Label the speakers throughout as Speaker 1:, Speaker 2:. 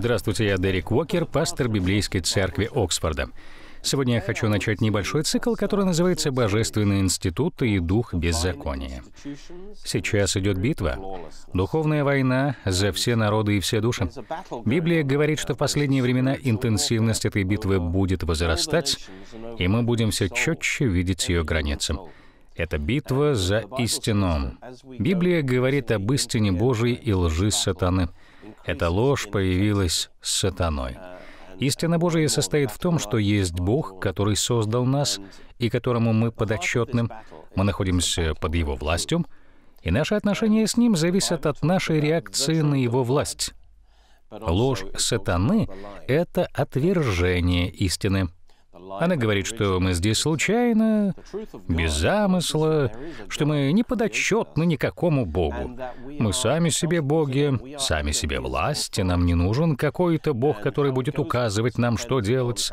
Speaker 1: Здравствуйте, я Дерек Уокер, пастор Библейской церкви Оксфорда. Сегодня я хочу начать небольшой цикл, который называется «Божественные институты и дух беззакония». Сейчас идет битва, духовная война за все народы и все души. Библия говорит, что в последние времена интенсивность этой битвы будет возрастать, и мы будем все четче видеть ее границы. Это битва за истину. Библия говорит об истине Божьей и лжи сатаны — эта ложь появилась с сатаной. Истина Божия состоит в том, что есть Бог, который создал нас и которому мы подотчетным, мы находимся под Его властью, и наши отношения с Ним зависят от нашей реакции на Его власть. Ложь сатаны — это отвержение истины — она говорит, что мы здесь случайно, без замысла, что мы не подотчетны никакому Богу. Мы сами себе боги, сами себе власти, нам не нужен какой-то Бог, который будет указывать нам, что делать.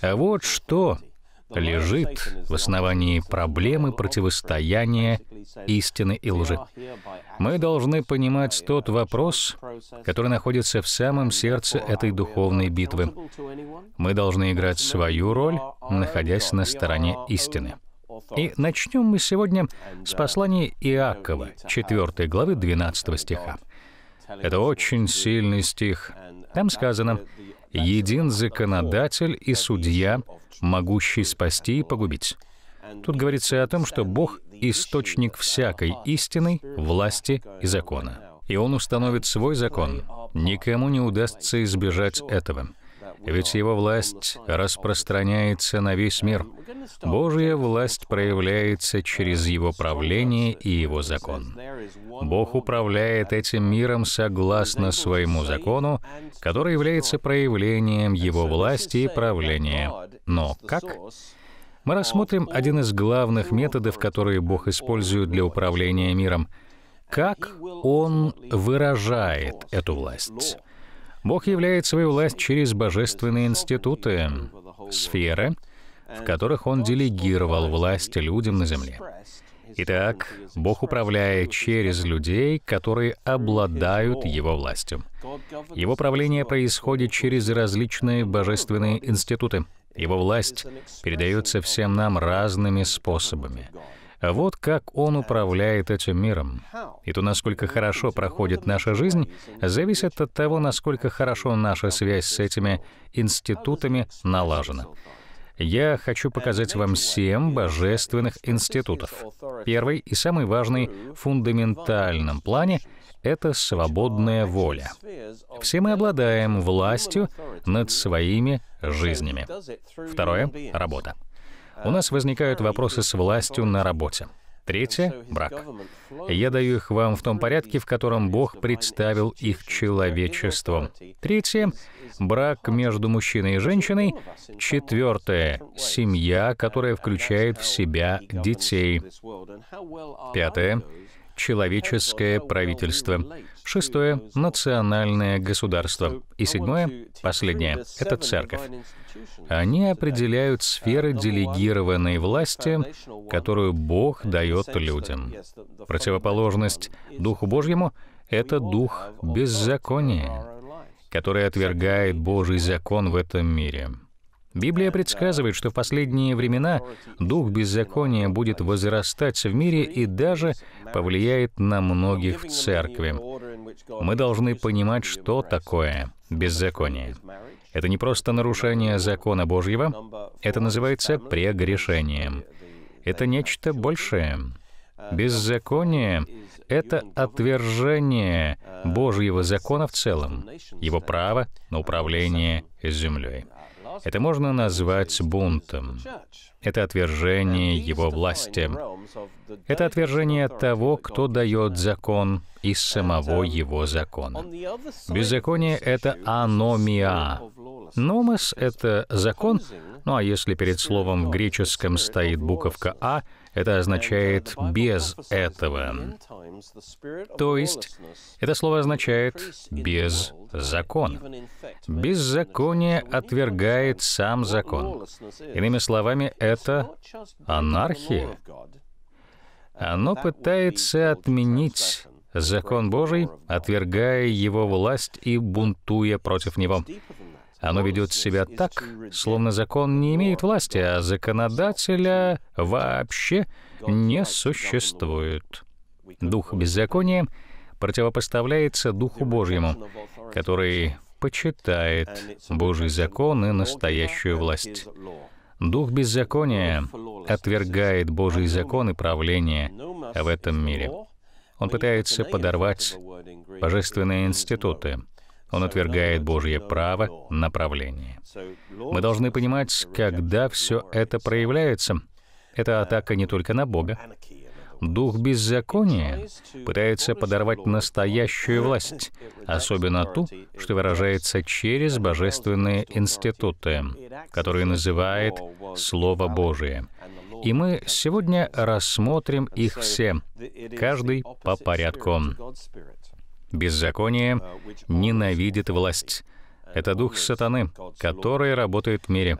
Speaker 1: А вот что лежит в основании проблемы противостояния истины и лжи. Мы должны понимать тот вопрос, который находится в самом сердце этой духовной битвы. Мы должны играть свою роль, находясь на стороне истины. И начнем мы сегодня с послания Иакова, 4 главы 12 стиха. Это очень сильный стих. Там сказано, «Един законодатель и судья могущий спасти и погубить. Тут говорится о том, что Бог — источник всякой истины, власти и закона. И Он установит свой закон. Никому не удастся избежать этого ведь его власть распространяется на весь мир. Божья власть проявляется через его правление и его закон. Бог управляет этим миром согласно своему закону, который является проявлением его власти и правления. Но как? Мы рассмотрим один из главных методов, которые Бог использует для управления миром. Как Он выражает эту власть? Бог являет свою власть через божественные институты, сферы, в которых Он делегировал власть людям на земле. Итак, Бог управляет через людей, которые обладают Его властью. Его правление происходит через различные божественные институты. Его власть передается всем нам разными способами. Вот как он управляет этим миром. И то, насколько хорошо проходит наша жизнь, зависит от того, насколько хорошо наша связь с этими институтами налажена. Я хочу показать вам семь божественных институтов. Первый и самый важный в фундаментальном плане — это свободная воля. Все мы обладаем властью над своими жизнями. Второе — работа. У нас возникают вопросы с властью на работе. Третье — брак. Я даю их вам в том порядке, в котором Бог представил их человечеству. Третье — брак между мужчиной и женщиной. Четвертое — семья, которая включает в себя детей. Пятое — человеческое правительство. Шестое — национальное государство. И седьмое, последнее — это церковь. Они определяют сферы делегированной власти, которую Бог дает людям. Противоположность Духу Божьему — это дух беззакония, который отвергает Божий закон в этом мире. Библия предсказывает, что в последние времена дух беззакония будет возрастать в мире и даже повлияет на многих в церкви. Мы должны понимать, что такое беззаконие. Это не просто нарушение закона Божьего, это называется прегрешением. Это нечто большее. Беззаконие — это отвержение Божьего закона в целом, его права на управление землей. Это можно назвать бунтом. Это отвержение его власти. Это отвержение того, кто дает закон из самого его закона. Беззаконие — это аномия. Номос — это закон, ну а если перед словом в греческом стоит буковка «а», это означает «без этого». То есть, это слово означает «без закона». Беззаконие отвергает сам закон. Иными словами, это анархия. Оно пытается отменить закон Божий, отвергая его власть и бунтуя против него. Оно ведет себя так, словно закон не имеет власти, а законодателя вообще не существует. Дух беззакония противопоставляется Духу Божьему, который почитает Божий закон и настоящую власть. Дух беззакония отвергает Божий закон и правление в этом мире. Он пытается подорвать божественные институты. Он отвергает Божье право на правление. Мы должны понимать, когда все это проявляется. Это атака не только на Бога, Дух беззакония пытается подорвать настоящую власть, особенно ту, что выражается через божественные институты, которые называет Слово Божие. И мы сегодня рассмотрим их все, каждый по порядку. Беззаконие ненавидит власть. Это дух сатаны, который работает в мире.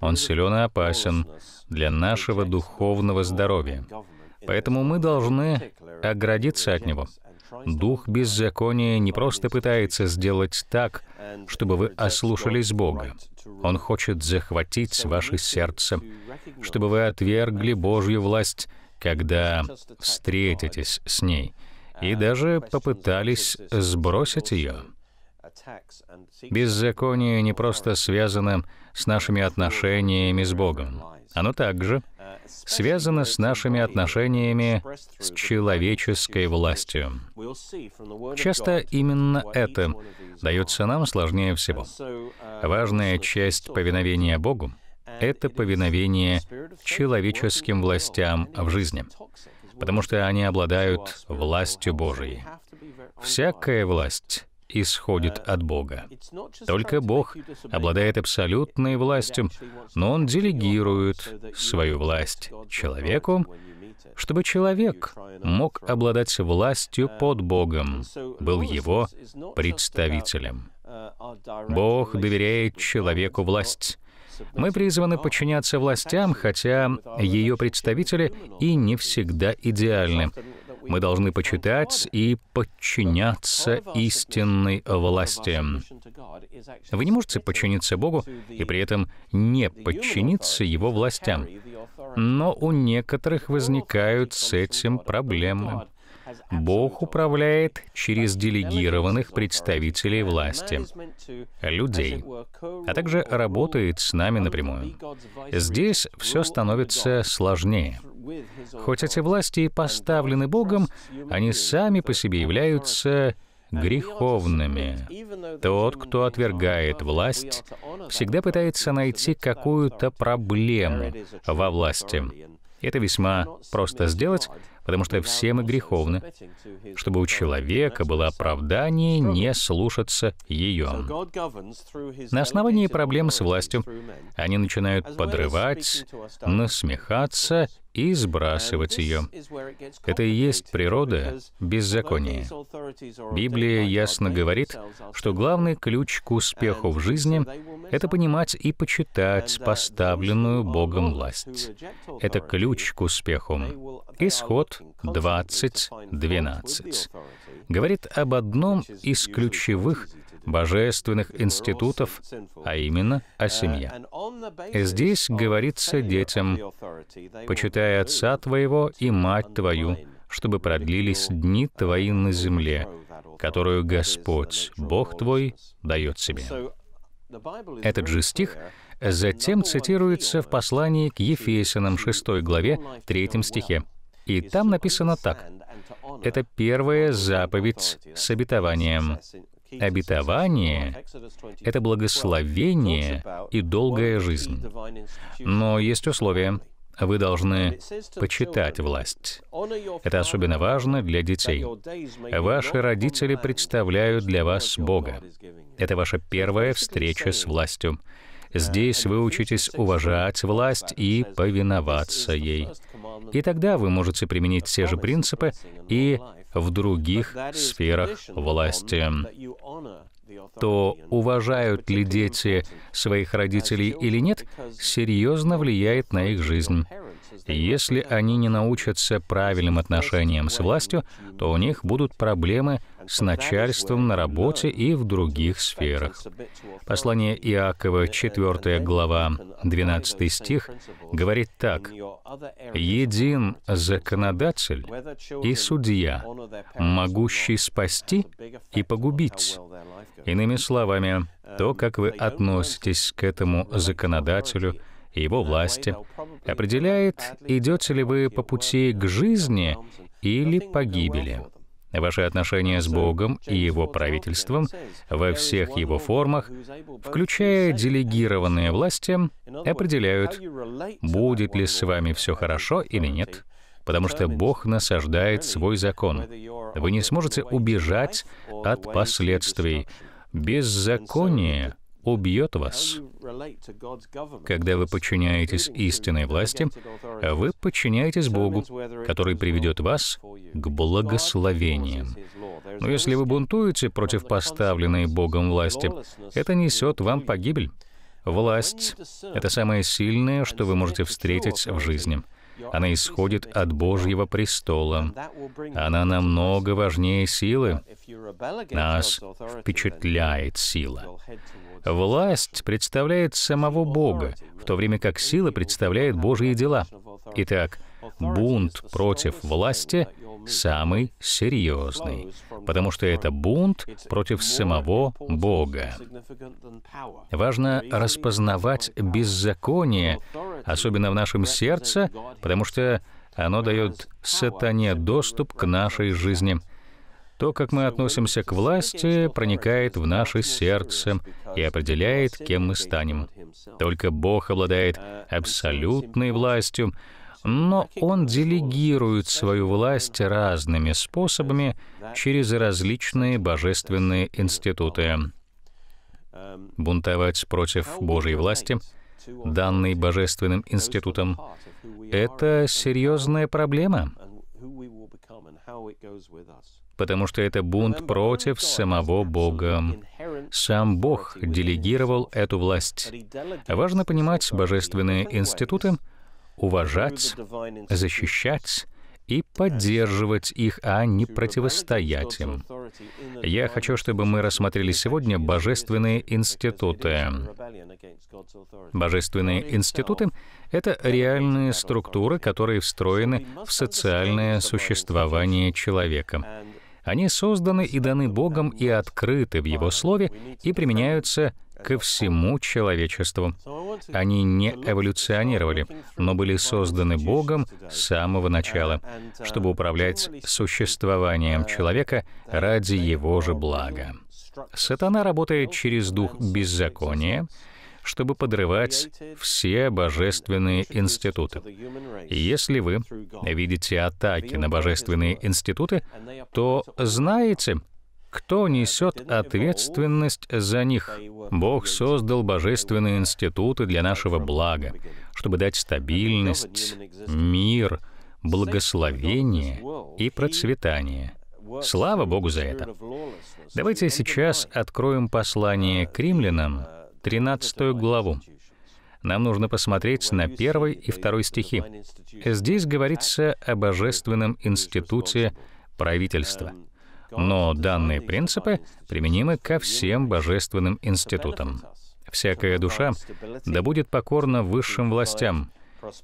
Speaker 1: Он силен и опасен для нашего духовного здоровья. Поэтому мы должны оградиться от него. Дух беззакония не просто пытается сделать так, чтобы вы ослушались Бога. Он хочет захватить ваше сердце, чтобы вы отвергли Божью власть, когда встретитесь с ней, и даже попытались сбросить ее. Беззаконие не просто связано с нашими отношениями с Богом. Оно также связано с нашими отношениями с человеческой властью. Часто именно это дается нам сложнее всего. Важная часть повиновения Богу — это повиновение человеческим властям в жизни, потому что они обладают властью Божией. Всякая власть исходит от Бога. Только Бог обладает абсолютной властью, но Он делегирует свою власть человеку, чтобы человек мог обладать властью под Богом, был его представителем. Бог доверяет человеку власть. Мы призваны подчиняться властям, хотя ее представители и не всегда идеальны. Мы должны почитать и подчиняться истинной власти. Вы не можете подчиниться Богу и при этом не подчиниться Его властям. Но у некоторых возникают с этим проблемы. Бог управляет через делегированных представителей власти, людей, а также работает с нами напрямую. Здесь все становится сложнее — Хоть эти власти и поставлены Богом, они сами по себе являются греховными. Тот, кто отвергает власть, всегда пытается найти какую-то проблему во власти. Это весьма просто сделать, потому что все мы греховны, чтобы у человека было оправдание не слушаться ее. На основании проблем с властью они начинают подрывать, насмехаться и сбрасывать ее. Это и есть природа беззакония. Библия ясно говорит, что главный ключ к успеху в жизни — это понимать и почитать uh, поставленную Богом власть. Это ключ к успеху. Исход Талмуд 20.12, говорит об одном из ключевых божественных институтов, а именно о семье. Здесь говорится детям, «Почитай отца твоего и мать твою, чтобы продлились дни твои на земле, которую Господь, Бог твой, дает себе». Этот же стих затем цитируется в послании к Ефесянам 6 главе 3 стихе. И там написано так. Это первая заповедь с обетованием. Обетование — это благословение и долгая жизнь. Но есть условие: Вы должны почитать власть. Это особенно важно для детей. Ваши родители представляют для вас Бога. Это ваша первая встреча с властью. Здесь вы учитесь уважать власть и повиноваться ей. И тогда вы можете применить те же принципы и в других сферах власти. То, уважают ли дети своих родителей или нет, серьезно влияет на их жизнь. Если они не научатся правильным отношениям с властью, то у них будут проблемы с начальством на работе и в других сферах. Послание Иакова, 4 глава, 12 стих, говорит так. «Един законодатель и судья, могущий спасти и погубить». Иными словами, то, как вы относитесь к этому законодателю — и его власти, определяет, идете ли вы по пути к жизни или погибели. Ваши отношения с Богом и Его правительством во всех его формах, включая делегированные власти, определяют, будет ли с вами все хорошо или нет, потому что Бог насаждает свой закон. Вы не сможете убежать от последствий. Беззаконие убьет вас. Когда вы подчиняетесь истинной власти, вы подчиняетесь Богу, который приведет вас к благословениям. Но если вы бунтуете против поставленной Богом власти, это несет вам погибель. Власть — это самое сильное, что вы можете встретить в жизни. Она исходит от Божьего престола. Она намного важнее силы. Нас впечатляет сила. Власть представляет самого Бога, в то время как сила представляет Божьи дела. Итак, бунт против власти самый серьезный, потому что это бунт против самого Бога. Важно распознавать беззаконие особенно в нашем сердце, потому что оно дает сатане доступ к нашей жизни. То, как мы относимся к власти, проникает в наше сердце и определяет, кем мы станем. Только Бог обладает абсолютной властью, но Он делегирует свою власть разными способами через различные божественные институты. Бунтовать против Божьей власти — данный Божественным институтом, это серьезная проблема, потому что это бунт против самого Бога. Сам Бог делегировал эту власть. Важно понимать божественные институты, уважать, защищать, и поддерживать их, а не противостоять им. Я хочу, чтобы мы рассмотрели сегодня божественные институты. Божественные институты — это реальные структуры, которые встроены в социальное существование человека. Они созданы и даны Богом и открыты в Его Слове и применяются ко всему человечеству. Они не эволюционировали, но были созданы Богом с самого начала, чтобы управлять существованием человека ради его же блага. Сатана работает через дух беззакония, чтобы подрывать все божественные институты. И если вы видите атаки на божественные институты, то знаете, кто несет ответственность за них? Бог создал божественные институты для нашего блага, чтобы дать стабильность, мир, благословение и процветание. Слава Богу за это. Давайте сейчас откроем послание к римлянам, 13 главу. Нам нужно посмотреть на первый и второй стихи. Здесь говорится о божественном институте правительства — но данные принципы применимы ко всем божественным институтам. Всякая душа да будет покорна высшим властям.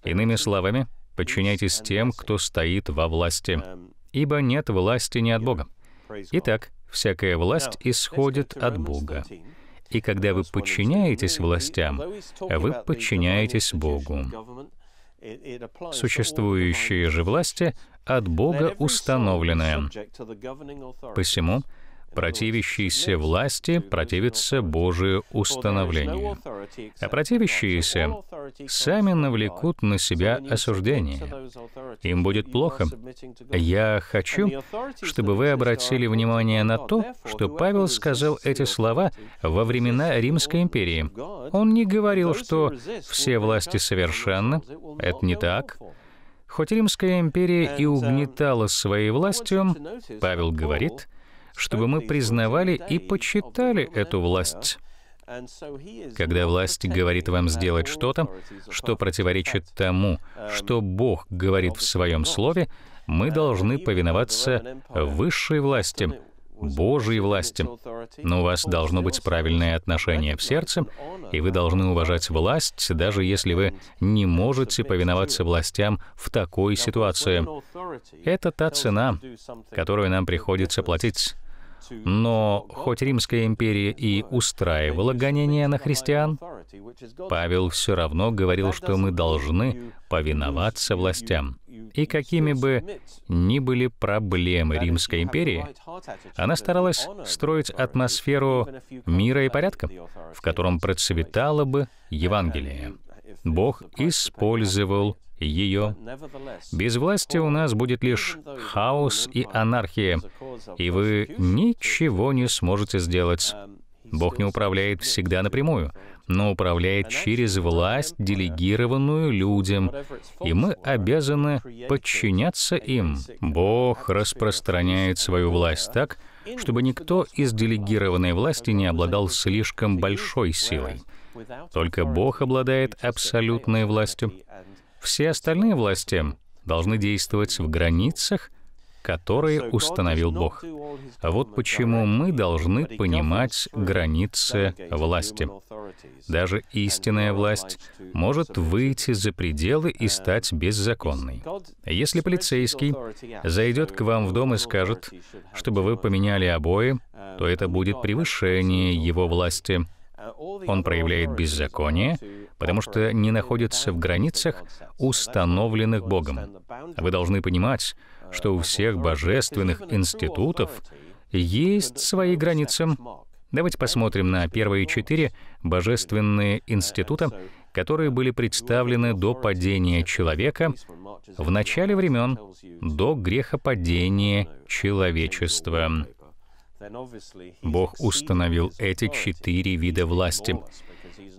Speaker 1: Иными словами, подчиняйтесь тем, кто стоит во власти, ибо нет власти не от Бога. Итак, всякая власть исходит от Бога. И когда вы подчиняетесь властям, вы подчиняетесь Богу. Существующие же власти от Бога установленные, Посему Противящийся власти противится Божию установлению, а противящиеся сами навлекут на себя осуждение. Им будет плохо. Я хочу, чтобы вы обратили внимание на то, что Павел сказал эти слова во времена Римской империи. Он не говорил, что все власти совершенны. Это не так. Хоть Римская империя и угнетала своей властью, Павел говорит — чтобы мы признавали и почитали эту власть. Когда власть говорит вам сделать что-то, что противоречит тому, что Бог говорит в Своем Слове, мы должны повиноваться высшей власти, Божьей власти. Но у вас должно быть правильное отношение в сердце, и вы должны уважать власть, даже если вы не можете повиноваться властям в такой ситуации. Это та цена, которую нам приходится платить. Но хоть Римская империя и устраивала гонения на христиан, Павел все равно говорил, что мы должны повиноваться властям и какими бы ни были проблемы Римской империи, она старалась строить атмосферу мира и порядка, в котором процветало бы Евангелие. Бог использовал ее. Без власти у нас будет лишь хаос и анархия, и вы ничего не сможете сделать. Бог не управляет всегда напрямую но управляет через власть, делегированную людям, и мы обязаны подчиняться им. Бог распространяет свою власть так, чтобы никто из делегированной власти не обладал слишком большой силой. Только Бог обладает абсолютной властью. Все остальные власти должны действовать в границах, которые установил Бог. Вот почему мы должны понимать границы власти. Даже истинная власть может выйти за пределы и стать беззаконной. Если полицейский зайдет к вам в дом и скажет, чтобы вы поменяли обои, то это будет превышение его власти. Он проявляет беззаконие, потому что не находится в границах, установленных Богом. Вы должны понимать, что у всех божественных институтов есть свои границы. Давайте посмотрим на первые четыре божественные института, которые были представлены до падения человека в начале времен, до грехопадения человечества. Бог установил эти четыре вида власти.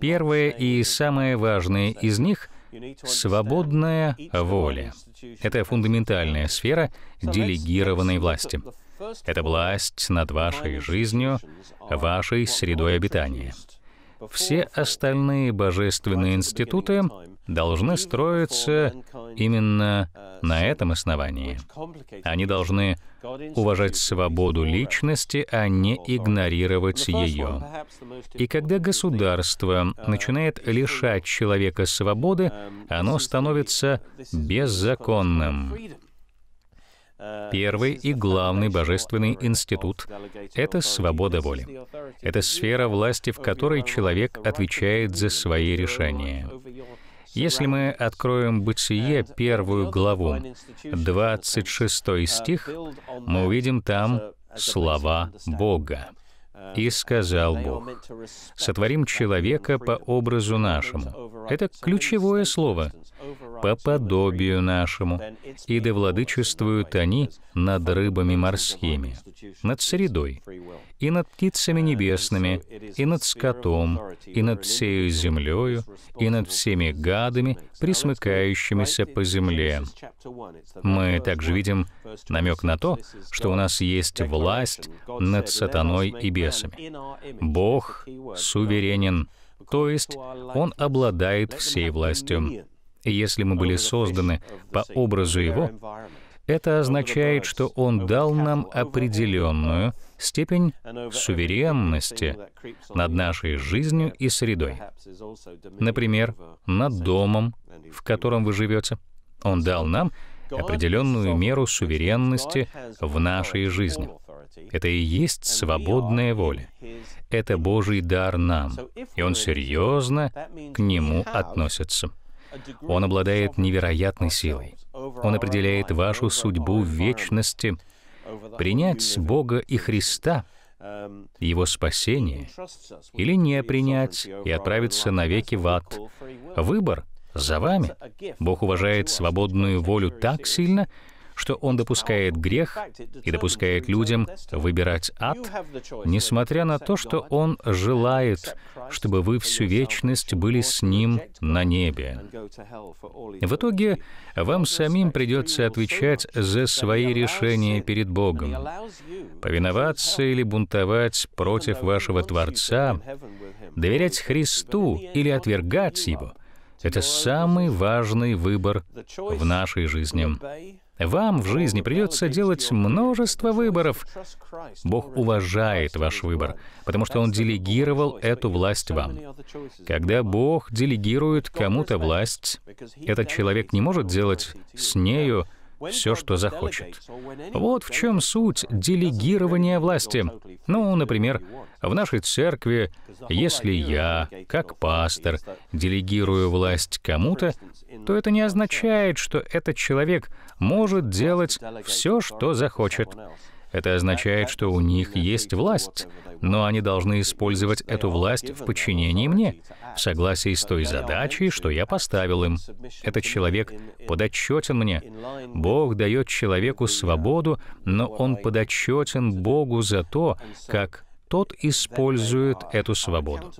Speaker 1: Первое и самое важное из них — Свободная воля — это фундаментальная сфера делегированной власти. Это власть над вашей жизнью, вашей средой обитания. Все остальные божественные институты должны строиться именно на этом основании. Они должны уважать свободу личности, а не игнорировать ее. И когда государство начинает лишать человека свободы, оно становится беззаконным. Первый и главный божественный институт — это свобода воли. Это сфера власти, в которой человек отвечает за свои решения. Если мы откроем Бытие, первую главу, 26 стих, мы увидим там слова Бога. «И сказал Бог, сотворим человека по образу нашему». Это ключевое слово по подобию нашему, и да владычествуют они над рыбами морскими, над средой, и над птицами небесными, и над скотом, и над всею землею, и над всеми гадами, присмыкающимися по земле. Мы также видим намек на то, что у нас есть власть над сатаной и бесами. Бог суверенен, то есть Он обладает всей властью. Если мы были созданы по образу Его, это означает, что Он дал нам определенную степень суверенности над нашей жизнью и средой. Например, над домом, в котором вы живете. Он дал нам определенную меру суверенности в нашей жизни. Это и есть свободная воля. Это Божий дар нам, и Он серьезно к нему относится. Он обладает невероятной силой. Он определяет вашу судьбу в вечности. Принять Бога и Христа, Его спасение, или не принять и отправиться навеки в ад. Выбор за вами. Бог уважает свободную волю так сильно, что он допускает грех и допускает людям выбирать ад, несмотря на то, что он желает, чтобы вы всю вечность были с ним на небе. В итоге вам самим придется отвечать за свои решения перед Богом. Повиноваться или бунтовать против вашего Творца, доверять Христу или отвергать Его — это самый важный выбор в нашей жизни. Вам в жизни придется делать множество выборов. Бог уважает ваш выбор, потому что Он делегировал эту власть вам. Когда Бог делегирует кому-то власть, этот человек не может делать с нею все, что захочет. Вот в чем суть делегирования власти. Ну, например, в нашей церкви, если я, как пастор, делегирую власть кому-то, то это не означает, что этот человек может делать все, что захочет. Это означает, что у них есть власть, но они должны использовать эту власть в подчинении мне, в согласии с той задачей, что я поставил им. Этот человек подотчетен мне. Бог дает человеку свободу, но он подотчетен Богу за то, как тот использует эту свободу.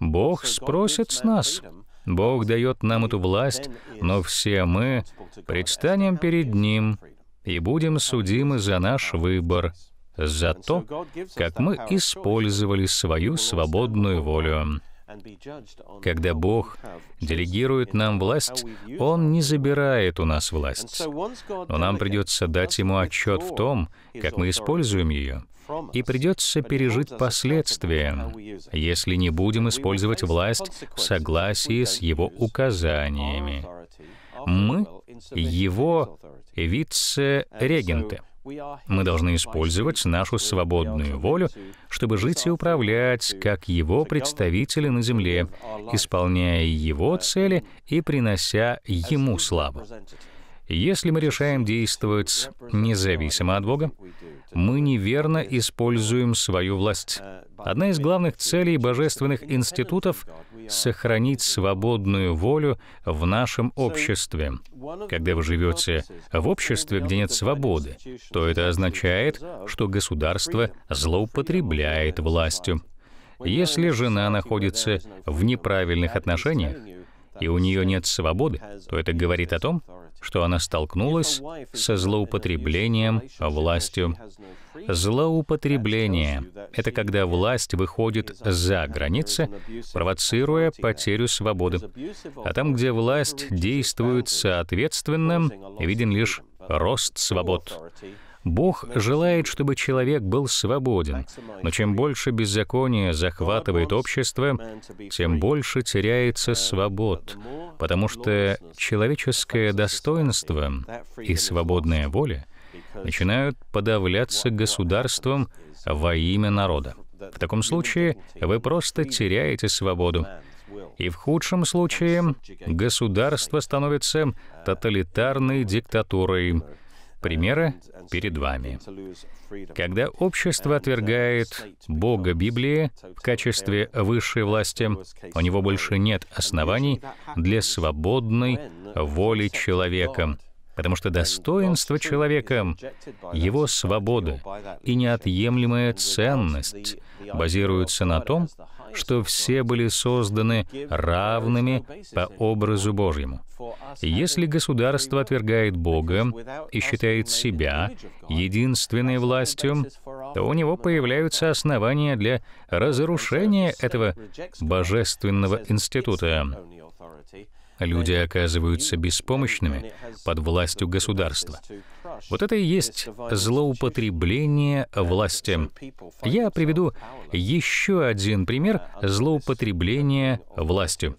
Speaker 1: Бог спросит с нас. Бог дает нам эту власть, но все мы предстанем перед Ним и будем судимы за наш выбор, за то, как мы использовали свою свободную волю. Когда Бог делегирует нам власть, Он не забирает у нас власть. Но нам придется дать Ему отчет в том, как мы используем ее, и придется пережить последствия, если не будем использовать власть в согласии с Его указаниями. Мы его вице-регенты. Мы должны использовать нашу свободную волю, чтобы жить и управлять, как его представители на земле, исполняя его цели и принося ему славу. Если мы решаем действовать независимо от Бога, мы неверно используем свою власть. Одна из главных целей божественных институтов — сохранить свободную волю в нашем обществе. Когда вы живете в обществе, где нет свободы, то это означает, что государство злоупотребляет властью. Если жена находится в неправильных отношениях, и у нее нет свободы, то это говорит о том, что она столкнулась со злоупотреблением властью. Злоупотребление — это когда власть выходит за границы, провоцируя потерю свободы. А там, где власть действует соответственно, виден лишь рост свобод. Бог желает, чтобы человек был свободен, но чем больше беззаконие захватывает общество, тем больше теряется свобод, потому что человеческое достоинство и свободная воля начинают подавляться государством во имя народа. В таком случае вы просто теряете свободу. И в худшем случае государство становится тоталитарной диктатурой. Примеры перед вами. Когда общество отвергает Бога Библии в качестве высшей власти, у него больше нет оснований для свободной воли человека, потому что достоинство человека, его свобода и неотъемлемая ценность базируются на том, что все были созданы равными по образу Божьему. Если государство отвергает Бога и считает себя единственной властью, то у него появляются основания для разрушения этого божественного института люди оказываются беспомощными под властью государства. Вот это и есть злоупотребление власти. Я приведу еще один пример злоупотребления властью.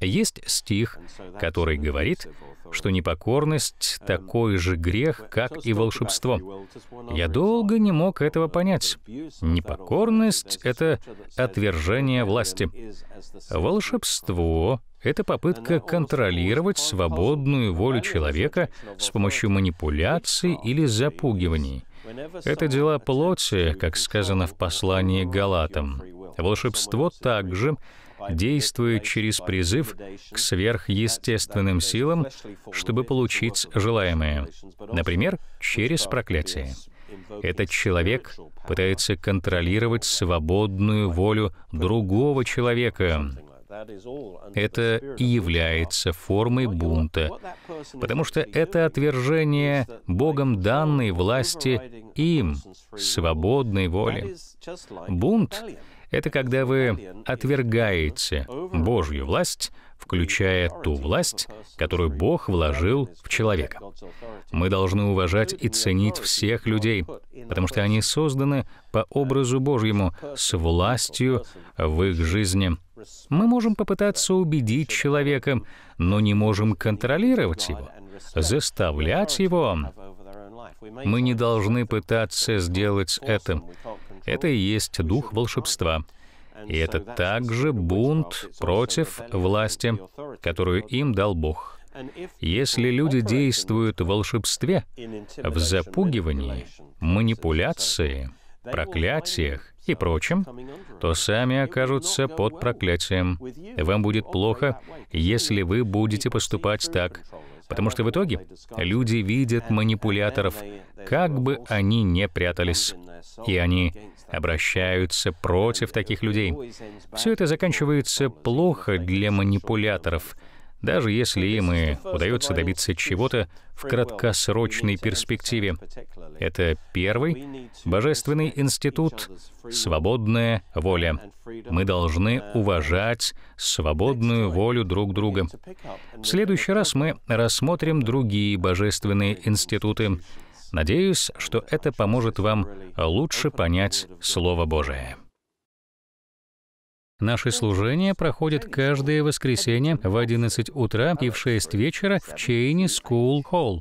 Speaker 1: Есть стих, который говорит, что непокорность — такой же грех, как и волшебство. Я долго не мог этого понять. Непокорность — это отвержение власти. Волшебство это попытка контролировать свободную волю человека с помощью манипуляций или запугиваний. Это дела плоти, как сказано в послании Галатам. Волшебство также действует через призыв к сверхъестественным силам, чтобы получить желаемое. Например, через проклятие. Этот человек пытается контролировать свободную волю другого человека, это и является формой бунта, потому что это отвержение Богом данной власти им, свободной воли. Бунт — это когда вы отвергаете Божью власть, включая ту власть, которую Бог вложил в человека. Мы должны уважать и ценить всех людей, потому что они созданы по образу Божьему, с властью в их жизни — мы можем попытаться убедить человека, но не можем контролировать его, заставлять его. Мы не должны пытаться сделать это. Это и есть дух волшебства. И это также бунт против власти, которую им дал Бог. Если люди действуют в волшебстве, в запугивании, манипуляции, проклятиях, и прочим, то сами окажутся под проклятием. вам будет плохо, если вы будете поступать так, потому что в итоге люди видят манипуляторов, как бы они ни прятались, и они обращаются против таких людей. Все это заканчивается плохо для манипуляторов — даже если им и удается добиться чего-то в краткосрочной перспективе. Это первый божественный институт — свободная воля. Мы должны уважать свободную волю друг друга. В следующий раз мы рассмотрим другие божественные институты. Надеюсь, что это поможет вам лучше понять Слово Божие. Наши служения проходят каждое воскресенье в 11 утра и в 6 вечера в Чейни School Холл.